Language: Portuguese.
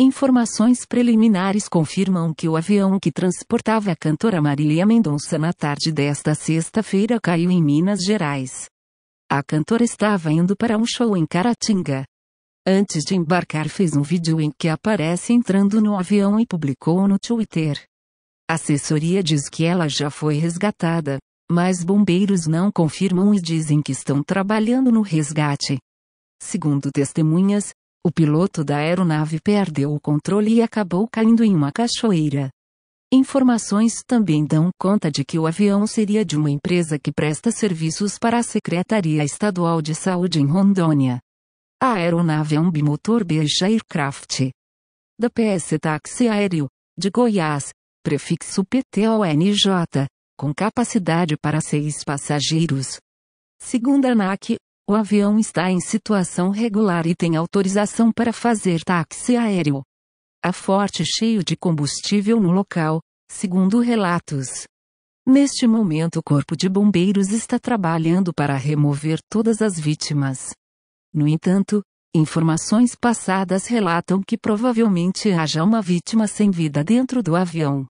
Informações preliminares confirmam que o avião que transportava a cantora Marília Mendonça na tarde desta sexta-feira caiu em Minas Gerais. A cantora estava indo para um show em Caratinga. Antes de embarcar, fez um vídeo em que aparece entrando no avião e publicou no Twitter. A assessoria diz que ela já foi resgatada, mas bombeiros não confirmam e dizem que estão trabalhando no resgate. Segundo testemunhas, o piloto da aeronave perdeu o controle e acabou caindo em uma cachoeira. Informações também dão conta de que o avião seria de uma empresa que presta serviços para a Secretaria Estadual de Saúde em Rondônia. A aeronave é um bimotor Beija Aircraft. Da PS Táxi Aéreo, de Goiás, prefixo PTONJ, com capacidade para seis passageiros. Segundo a ANAC, o avião está em situação regular e tem autorização para fazer táxi aéreo. Há forte cheio de combustível no local, segundo relatos. Neste momento, o Corpo de Bombeiros está trabalhando para remover todas as vítimas. No entanto, informações passadas relatam que provavelmente haja uma vítima sem vida dentro do avião.